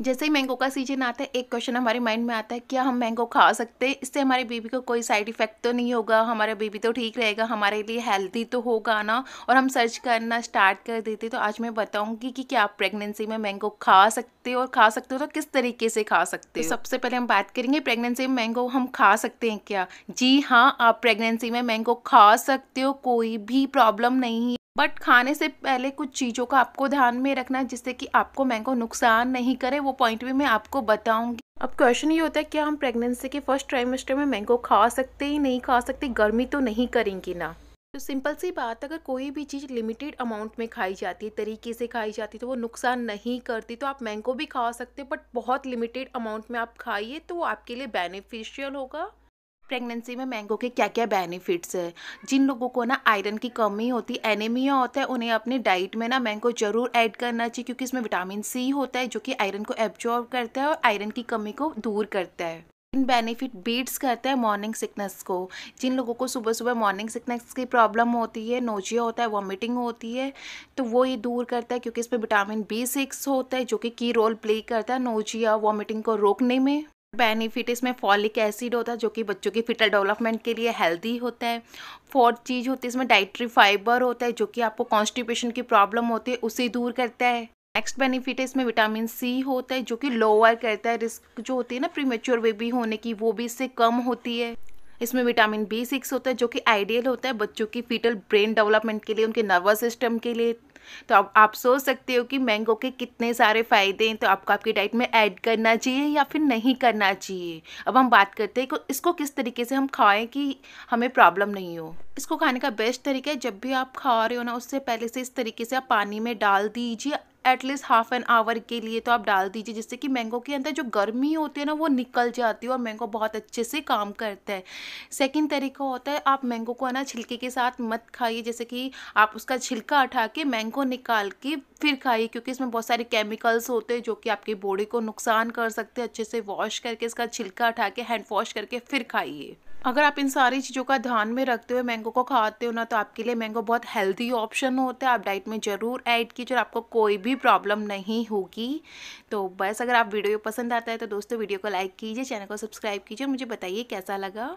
जैसे ही मैंगो का सीजन आता है एक क्वेश्चन हमारे माइंड में आता है क्या हम मैंगो खा सकते हैं इससे हमारे बेबी को कोई साइड इफेक्ट तो नहीं होगा हमारा बेबी तो ठीक रहेगा हमारे लिए हेल्दी तो होगा ना और हम सर्च करना स्टार्ट कर देते तो आज मैं बताऊंगी कि क्या आप प्रेगनेंसी में मैंगो खा सकते हो और खा सकते हो तो किस तरीके से खा सकते तो हो तो सबसे पहले हम बात करेंगे प्रेगनेंसी में मैंगो हम खा सकते हैं क्या जी हाँ आप प्रेगनेंसी में मैंगो खा सकते हो कोई भी प्रॉब्लम नहीं है बट खाने से पहले कुछ चीज़ों का आपको ध्यान में रखना है जिससे कि आपको मैंगो नुकसान नहीं करे वो पॉइंट भी मैं आपको बताऊंगी अब क्वेश्चन ये होता है क्या हम प्रेगनेंसी के फर्स्ट ट्राइमेस्टर में मैंगो खा सकते ही नहीं खा सकते गर्मी तो नहीं करेंगी ना तो सिंपल सी बात अगर कोई भी चीज़ लिमिटेड अमाउंट में खाई जाती है तरीके से खाई जाती है तो वो नुकसान नहीं करती तो आप मैंगो भी खा सकते हैं बट बहुत लिमिटेड अमाउंट में आप खाइए तो वो आपके लिए बेनिफिशियल होगा प्रेगनेंसी में मैंगो के क्या क्या बेनिफिट्स है जिन लोगों को ना आयरन की कमी होती है एनेमिया होता है उन्हें अपनी डाइट में ना मैंगो जरूर ऐड करना चाहिए क्योंकि इसमें विटामिन सी होता है जो कि आयरन को एब्जॉर्व करता है और आयरन की कमी को दूर करता है इन बेनिफिट बीट्स करता है मॉर्निंग सिकनेस को जिन लोगों को सुबह सुबह मॉर्निंग सिकनेस की प्रॉब्लम होती है नोजिया होता है वॉमिटिंग होती है तो वो ये दूर करता है क्योंकि इसमें विटामिन बी सिक्स होता है जो कि की रोल प्ले करता है नोजिया वॉमिटिंग को रोकने में बेनिफिट इसमें फॉलिक एसिड होता है जो कि बच्चों की फिटल डेवलपमेंट के लिए हेल्दी होता है फोर्थ चीज़ होती है इसमें डाइट्री फाइबर होता है जो कि आपको कॉन्स्टिपेशन की प्रॉब्लम होती है उसे दूर करता है नेक्स्ट बेनिफिट है इसमें विटामिन सी होता है जो कि लोअर करता है रिस्क जो होती है ना प्रीमेच्योर बेबी होने की वो भी इससे कम होती है इसमें विटामिन बी सिक्स होता है जो कि आइडियल होता है बच्चों की फीटल ब्रेन डेवलपमेंट के लिए उनके नर्वस सिस्टम के लिए तो अब आप सोच सकते हो कि मैंगो के कितने सारे फ़ायदे हैं तो आपको आपकी डाइट में ऐड करना चाहिए या फिर नहीं करना चाहिए अब हम बात करते हैं कि इसको किस तरीके से हम खाएँ कि हमें प्रॉब्लम नहीं हो इसको खाने का बेस्ट तरीका है जब भी आप खा रहे हो ना उससे पहले से इस तरीके से आप पानी में डाल दीजिए एटलीस्ट हाफ एन आवर के लिए तो आप डाल दीजिए जिससे कि मैंगो के अंदर जो गर्मी होती है ना वो निकल जाती है और मैंगो बहुत अच्छे से काम करता है सेकेंड तरीका होता है आप मैंगो को है ना छिलके के साथ मत खाइए जैसे कि आप उसका छिलका उठा के मैंगो निकाल के फिर खाइए क्योंकि इसमें बहुत सारे केमिकल्स होते हैं जो कि आपकी बॉडी को नुकसान कर सकते हैं अच्छे से वॉश करके इसका छिलका उठा के हैंड वॉश करके फिर खाइए अगर आप इन सारी चीज़ों का ध्यान में रखते हुए मैंगो को खाते हो ना तो आपके लिए मैंगो बहुत हेल्दी ऑप्शन होता है आप डाइट में ज़रूर ऐड कीजिए और आपको कोई भी प्रॉब्लम नहीं होगी तो बस अगर आप वीडियो पसंद आता है तो दोस्तों वीडियो को लाइक कीजिए चैनल को सब्सक्राइब कीजिए मुझे बताइए कैसा लगा